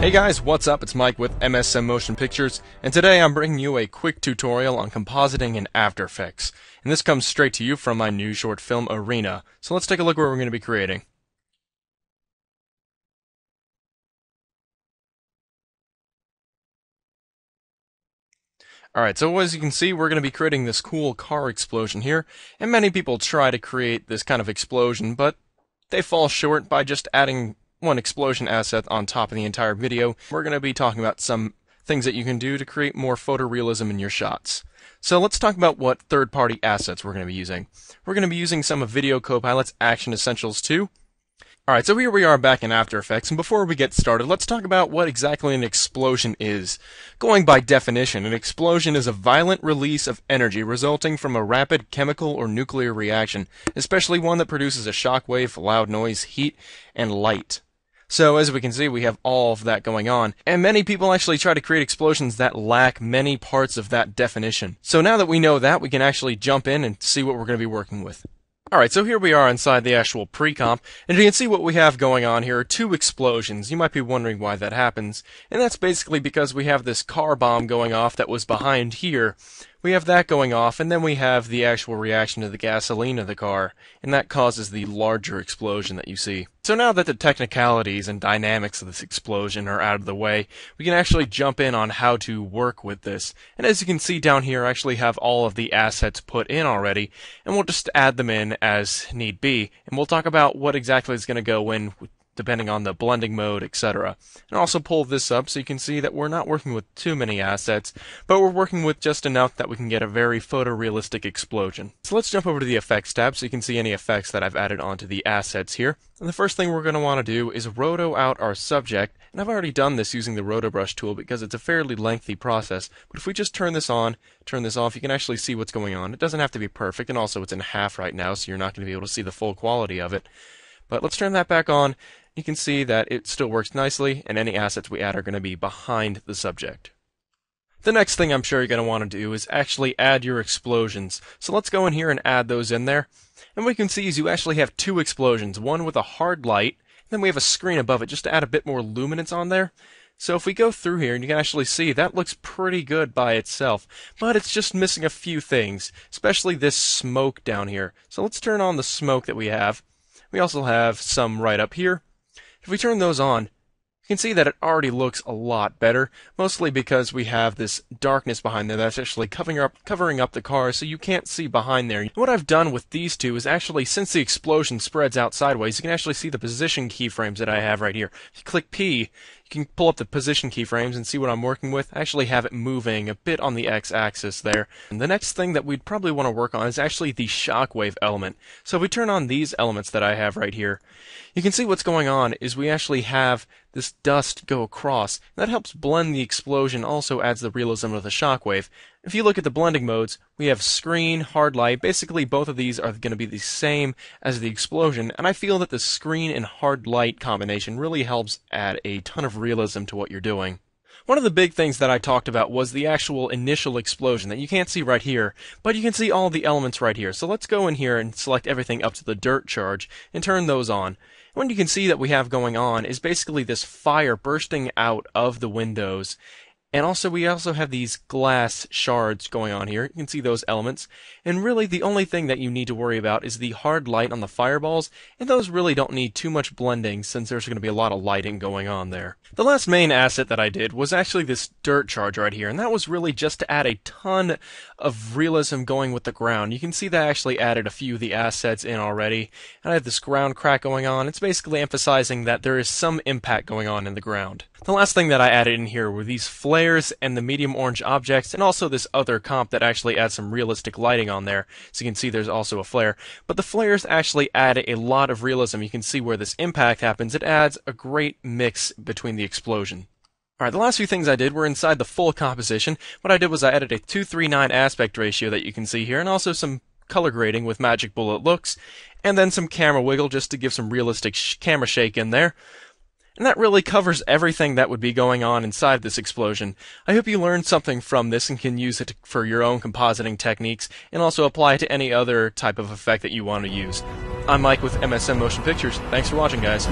Hey guys, what's up? It's Mike with MSM Motion Pictures, and today I'm bringing you a quick tutorial on compositing in After Effects. And this comes straight to you from my new short film, Arena. So let's take a look at what we're going to be creating. Alright, so as you can see, we're going to be creating this cool car explosion here, and many people try to create this kind of explosion, but they fall short by just adding one explosion asset on top of the entire video, we're going to be talking about some things that you can do to create more photorealism in your shots. So let's talk about what third-party assets we're going to be using. We're going to be using some of Video Copilot's Action Essentials 2. Alright, so here we are back in After Effects, and before we get started, let's talk about what exactly an explosion is. Going by definition, an explosion is a violent release of energy resulting from a rapid chemical or nuclear reaction, especially one that produces a shock wave, loud noise, heat, and light. So as we can see, we have all of that going on, and many people actually try to create explosions that lack many parts of that definition. So now that we know that, we can actually jump in and see what we're going to be working with. Alright, so here we are inside the actual pre-comp, and you can see what we have going on here are two explosions. You might be wondering why that happens, and that's basically because we have this car bomb going off that was behind here, we have that going off, and then we have the actual reaction to the gasoline of the car, and that causes the larger explosion that you see. So now that the technicalities and dynamics of this explosion are out of the way, we can actually jump in on how to work with this. And as you can see down here, I actually have all of the assets put in already, and we'll just add them in as need be. And we'll talk about what exactly is going to go in depending on the blending mode, etc. And also pull this up so you can see that we're not working with too many assets, but we're working with just enough that we can get a very photorealistic explosion. So let's jump over to the effects tab so you can see any effects that I've added onto the assets here. And the first thing we're going to want to do is roto out our subject, and I've already done this using the rotobrush tool because it's a fairly lengthy process, but if we just turn this on, turn this off, you can actually see what's going on. It doesn't have to be perfect, and also it's in half right now, so you're not going to be able to see the full quality of it. But let's turn that back on. You can see that it still works nicely, and any assets we add are going to be behind the subject. The next thing I'm sure you're going to want to do is actually add your explosions. So let's go in here and add those in there. And we can see is you actually have two explosions, one with a hard light, and then we have a screen above it just to add a bit more luminance on there. So if we go through here, and you can actually see, that looks pretty good by itself, but it's just missing a few things, especially this smoke down here. So let's turn on the smoke that we have, we also have some right up here. If we turn those on, you can see that it already looks a lot better, mostly because we have this darkness behind there that's actually covering up, covering up the car so you can't see behind there. And what I've done with these two is actually, since the explosion spreads out sideways, you can actually see the position keyframes that I have right here. If you click P, you can pull up the position keyframes and see what I'm working with. I actually have it moving a bit on the x-axis there. And the next thing that we'd probably want to work on is actually the shockwave element. So if we turn on these elements that I have right here, you can see what's going on is we actually have this dust go across. That helps blend the explosion, also adds the realism of the shockwave. If you look at the blending modes, we have screen, hard light. Basically, both of these are going to be the same as the explosion, and I feel that the screen and hard light combination really helps add a ton of realism to what you're doing. One of the big things that I talked about was the actual initial explosion that you can't see right here, but you can see all the elements right here. So let's go in here and select everything up to the dirt charge and turn those on. What you can see that we have going on is basically this fire bursting out of the windows and also, we also have these glass shards going on here. You can see those elements. And really, the only thing that you need to worry about is the hard light on the fireballs, and those really don't need too much blending since there's going to be a lot of lighting going on there. The last main asset that I did was actually this dirt charge right here, and that was really just to add a ton of realism going with the ground. You can see that I actually added a few of the assets in already, and I have this ground crack going on. It's basically emphasizing that there is some impact going on in the ground. The last thing that I added in here were these flares layers and the medium orange objects, and also this other comp that actually adds some realistic lighting on there. So you can see there's also a flare. But the flares actually add a lot of realism. You can see where this impact happens. It adds a great mix between the explosion. Alright, the last few things I did were inside the full composition. What I did was I added a 239 aspect ratio that you can see here, and also some color grading with Magic Bullet Looks, and then some camera wiggle just to give some realistic sh camera shake in there. And that really covers everything that would be going on inside this explosion. I hope you learned something from this and can use it for your own compositing techniques and also apply it to any other type of effect that you want to use. I'm Mike with MSM Motion Pictures. Thanks for watching, guys.